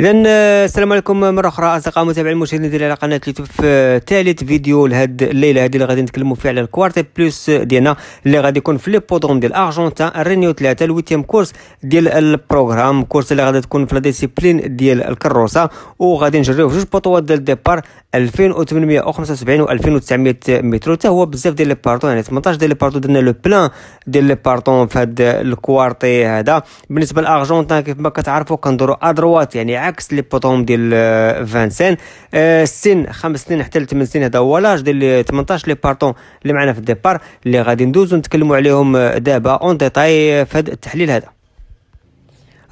اذا آه، السلام عليكم آه، مره اخرى اصدقاء متابعي المشاهدين ديال على قناه اليوتيوب في ثالث آه، فيديو لهاد الليله هذه اللي غادي نتكلموا فيه على الكوارتي بلوس ديالنا اللي غادي يكون في ليبودروم ديال ارجنتان رينيو 3 الويتيام كورس ديال البروغرام كورس اللي غادي تكون في لا ديسيبلين ديال الكروسه وغادي نجريو جوج بطوات ديال الديبار 2875 و 2900 متر حتى هو بزاف ديال لي بارتون يعني 18 ديال لي بارتون درنا لو بلان ديال لي بارتون في هاد الكوارتي هذا بالنسبه لارجونتان كيف ما كتعرفوا كندوروا ادروات يعني عكس لي بوطون ديال فان سن السن آه، خمس سنين حتى لثمان سنين هذا هو لاج ديال 18 لي بارطون اللي معنا في الديبار اللي غادي ندوزو نتكلمو عليهم دابا اون ديتاي في هذا التحليل هذا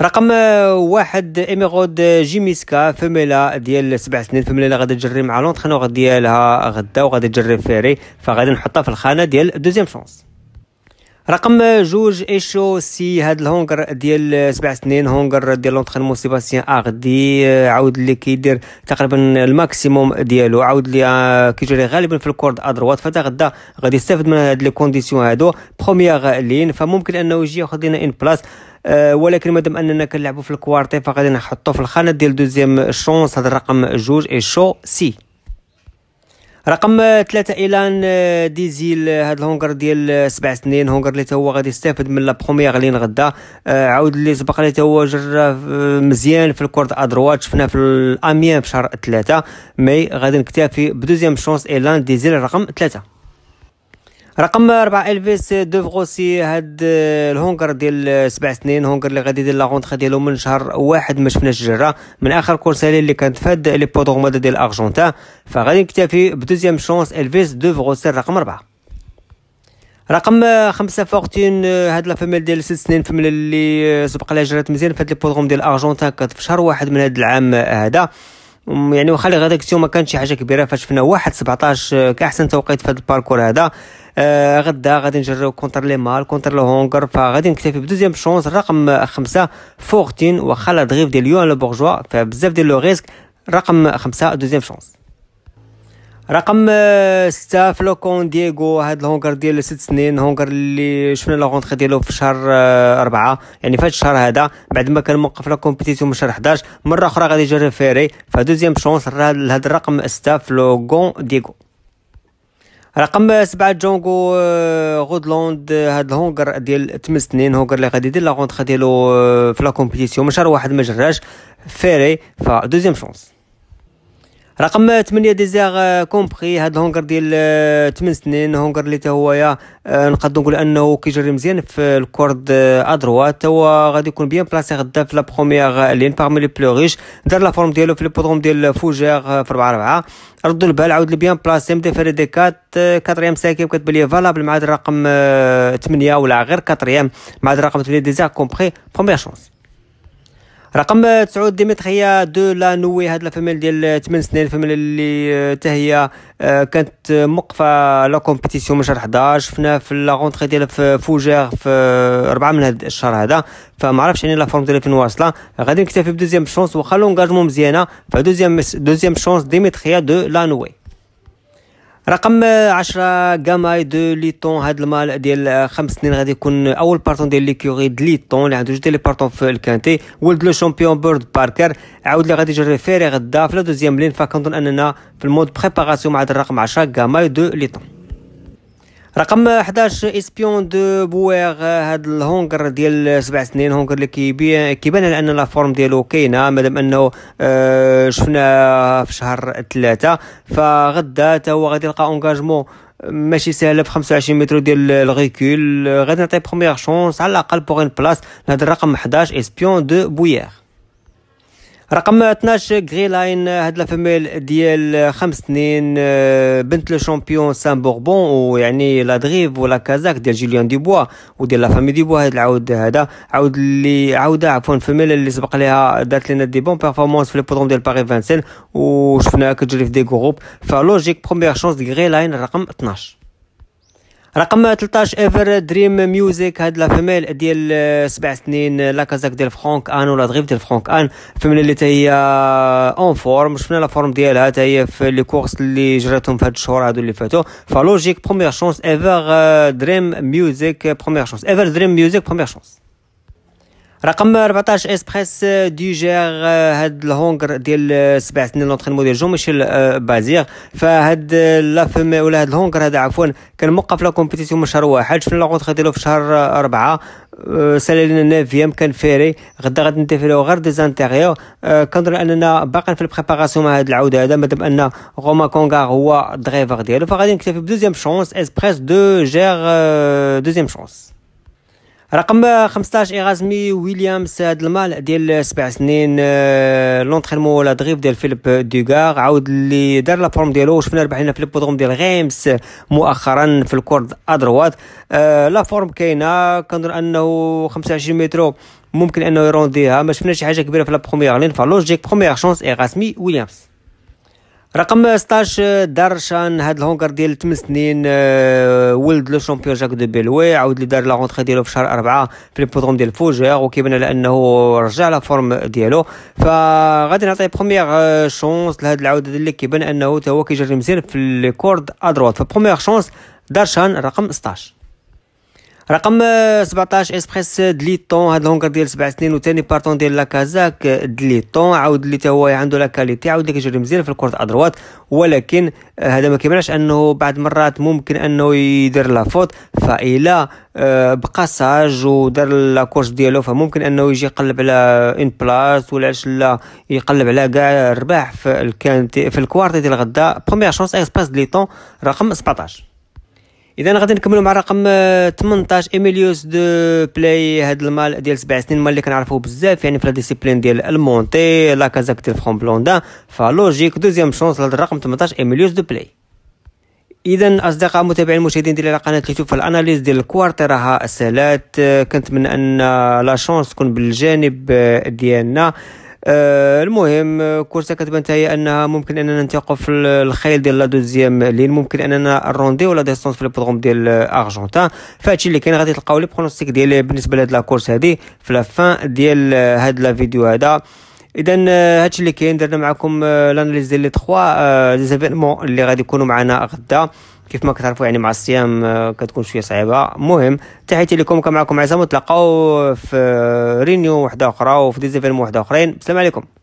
رقم آه، واحد اميغود آه، جيميسكا فميلا ديال سبع سنين فميلا اللي غادي تجري مع لونتخينور ديالها غدا وغادي تجري فيري فغادي نحطها في الخانه ديال دوزيام شونس رقم جوج ايشو سي هاد الهونغر ديال سبع سنين هونغر ديال لونترينمون سيباستيان اغدي آه، عاود اللي كيدير تقريبا الماكسيموم ديالو عاود اللي آه، كيجري غالبا في الكورد ادروات فتا غدا غادي يستافد من هاد لي كونديسيون هادو بروميير لين فممكن انه يجي ياخذ لنا ان بلاص أه ولكن مادام اننا كنلعبوا في الكوارتي فغادي نحطو في الخانه ديال دوزيام شونس هذا الرقم جوج ايشو سي رقم ثلاثة إيلان ديزيل هاد الهونغر ديال سبع سنين هونغر اللي هو غادي يستافد من لا بخومييغ لين غدا آه، عاود اللي سبق اللي هو جرى مزيان في الكورد ادروات شفنا في الاميان في شهر ثلاثة مي غادي نكتفي بدوزيام شونس إيلان ديزيل رقم ثلاثة رقم 4 الفيس دوفغوسي هاد آه، الهونغر ديال آه، سبع سنين هونغر اللي غادي يدير لا غونتخي ديالو من شهر واحد ما شفناش الجره من اخر كورس اللي كانت فاد لي بودوغمادا ديال ارجونتا فغادي نكتفي بدوزيام شونس الفيس دوفغوسي رقم 4 رقم آه، خمسة فورتين هاد لا فاميل ديال ست سنين فاميل اللي سبق لها جرات مزيان فهاد لي بودغوم ديال ارجونتا كانت في شهر واحد من هاد العام هذا يعني وخالي غداك اليوم ما كانش شي حاجه كبيره فشفنا واحد 17 آه، كاحسن توقيت في هذا الباركور هذا آه غدا غادي نجريو كونتر لي مال كونتر لو هونغر فغادي نكتفي بدوزيام شونس رقم خمسة فورتين وخا لا دغيف ديال ليون لو بورجوا فبزاف ديال لو ريسك رقم خمسة دوزيام شونس رقم آه، ستة فلوكون دييغو هاد الهونغر ديال ست سنين هونغر اللي شفنا لا ديالو في شهر آه، أربعة يعني في هاد الشهر هذا بعد ما كان موقف لا كومبيتيسيون من شهر 11 مرة أخرى غادي يجرب فيري فدوزيام شونس لهاد الرقم ستة فلوكون دييغو رقم آه، سبعة جونغو غودلاند هاد الهونغر ديال تمن سنين هونغر اللي غادي يدير لا ديالو في لا كومبيتيسيون من شهر واحد ما جراش فيري فدوزيام شونس رقم 8 ديزيغ آه، كومبري هاد الهونغر ديال 8 آه، سنين هونغر اللي هو يا آه، نقدر نقول انه كيجري مزيان في الكورد ادروات هو غادي يكون بيان بلاسي غدا في لا بروميير لين بارمي لي بلو ريش دار لا فورم ديالو في البودروم ديال فوجير في 4 4 ردوا البال عاود بيان بلاسي مدي فري دي كات كاتريام ساكيب كتبان لي فالابل مع الرقم 8 ولا غير كاتريام مع الرقم 8 ديزيغ كومبري بروميير شونس رقم تسعود ديمتريا دو لا نوي هاد لافاميل ديال 8 سنين الفاميل اللي آه، حتى هي آه، كانت موقفه لا كومبيتيسيون من شهر 11 شفنا في لا غونتخي ديالها في فوجير في ربعه من هاد الشهر هذا فما عرفتش يعني لا فورم ديالها فين واصله غادي نكتفي بدوزيام شونس واخا لونكاجمون مزيانه فدوزيام دوزيام شونس ديمتريا دو لا نوي رقم 10 غاماي دو ليتون هاد المال ديال خمس سنين غادي يكون اول بارتون ديال ليكوري دي ليتون اللي عنده جوج ديال لي بارتون في الكانتي ولد لو شامبيون بورد باركر عاود لي غادي يجري فيري غدا في لا دوزيام لين فكنظن اننا في المود بريباراسيون مع هاد الرقم 10 غاماي دو ليتون رقم 11 اسبيون دو بوير هاد الهونغر ديال سبع سنين هونغر اللي كيبان كيبان على ان لا فورم ديالو كاينه مادام انه آه شفناه في شهر ثلاثة فغدا حتى هو غادي يلقى اونجاجمون ماشي سهله في 25 متر ديال الغيكول غادي نعطي بروميير شونس على الاقل بوغ ان بلاص لهاد الرقم 11 اسبيون دو بوير رقم 12 لاين هاد لافاميل ديال خمس سنين آه، بنت لو شامبيون سان بوربون ويعني لا دريف ولا كازاك ديال جيليان ديبوا وديال لافامي ديبوا هاد العود هذا عاود اللي عاودة عفوا فاميل اللي سبق ليها دارت لينا دي بون بيرفورمانس في لي ديال باري فانسين وشفناها كتجري في دي غروب فلوجيك بروميير شونس لاين رقم 12 رقم 13 ايفر دريم ميوزيك هاد لا فيميل ديال آه، سبع سنين آه، لاكازاك ديال فرانك ان ولا دغيف ديال فرانك ان فيميل اللي هي اون آه، فورم شفنا لا فورم ديالها تا هي في لي كورس اللي جراتهم في هاد الشهور هادو اللي فاتوا فلوجيك بروميير شونس ايفر دريم ميوزيك بروميير شونس ايفر دريم ميوزيك بروميير شونس رقم 14 اسبريس آه، ديجير آه، هاد الهونغر ديال آه، سبع سنين لونترينمون ديال جون ميشيل بازيغ فهاد لا فيمي ولا هاد الهونغر هذا عفوا كان موقف لا كومبيتيسيون من شهر واحد شفنا لا ديالو في شهر أربعة سالا لينا نافيام كان فيري غدا غادي نديفيلو غير دي زانتيغيور كنظن اننا باقيين في البريباراسيون مع هاد العوده هذا مادام ان روما كونغار هو الدريفر ديالو فغادي نكتفي بدوزيام شونس اسبريس دو جير دوزيام شونس رقم 15 ايغازمي ويليامز هذا المال ديال سبع سنين آه، لونترينمون ولا دريب ديال فيليب دوغار عاود اللي دار لا فورم ديالو وشفنا ربح لنا في البودروم ديال غيمس مؤخرا في الكورد ادروات آه، لا فورم كاينه كنظن انه 25 متر ممكن انه يرونديها ما شفناش حاجه كبيره في لا بروميير لين فلوجيك بروميير شونس ايغاسمي ويليامز رقم 16 دار شان هاد الهونغر ديال 8 سنين آه، ولد لو شامبيون جاك دو بيلوي عاود اللي دار لا رونتري ديالو في شهر أربعة في البودروم ديال فوجير وكيبان على انه رجع لا فورم ديالو فغادي نعطي بروميير شونس آه، لهاد العوده اللي كيبان انه تا هو كيجري مزيان في الكورد ادروات فبروميير شونس دارشان رقم 16 رقم 17 اسبريس دليتون هاد الهونكر ديال سبع سنين وثاني بارتون ديال لاكازاك دليتون عاود لي هو عنده لا كاليتي عاود اللي كيجري مزيان في الكره ادروات ولكن هذا ما كيمنعش انه بعض المرات ممكن انه يدير لا فوت فالا آه، بقى ساج ودار لا كورس ديالو فممكن انه يجي يقلب على ان بلاس ولا لا يقلب على كاع الرباح في الكانتي في الكوارتي ديال غدا بروميير شونس اسبريس دليتون رقم 17 اذا غادي نكملوا مع رقم 18 آه، ايميليوس دو بلاي هذا المال ديال سبع سنين مال اللي كنعرفوه بزاف يعني في لا ديسيبلين ديال المونتي لا كازاك ديال فرون بلوندا فلوجيك دوزيام شونس لهذا الرقم 18 ايميليوس دو بلاي اذا اصدقاء متابعين المشاهدين ديال قناه اليوتيوب فالاناليز ديال الكوارتي راها سالات آه، كنتمنى ان لا شونس تكون بالجانب آه، ديالنا آه، المهم كورسا كتبان هي انها ممكن اننا نتيقوا في الخيل ديال لا دوزيام لين ممكن اننا روندي ولا ديسونس في البودغوم ديال ارجنتان فهادشي اللي كاين غادي تلقاو لي برونوستيك ديالي بالنسبه لهاد لا كورس هادي في فان ديال هاد لا فيديو هذا اذا آه، هادشي اللي كاين درنا معكم آه، لاناليز ديال لي 3 آه، ليزيفينمون اللي غادي يكونوا معنا غدا كيف ما كتعرفوا يعني مع الصيام كتكون شويه صعيبه المهم تحياتي لكم كان معكم عزام وتلاقاو في رينيو وحده اخرى وفي ديزيفينمون وحده اخرين السلام عليكم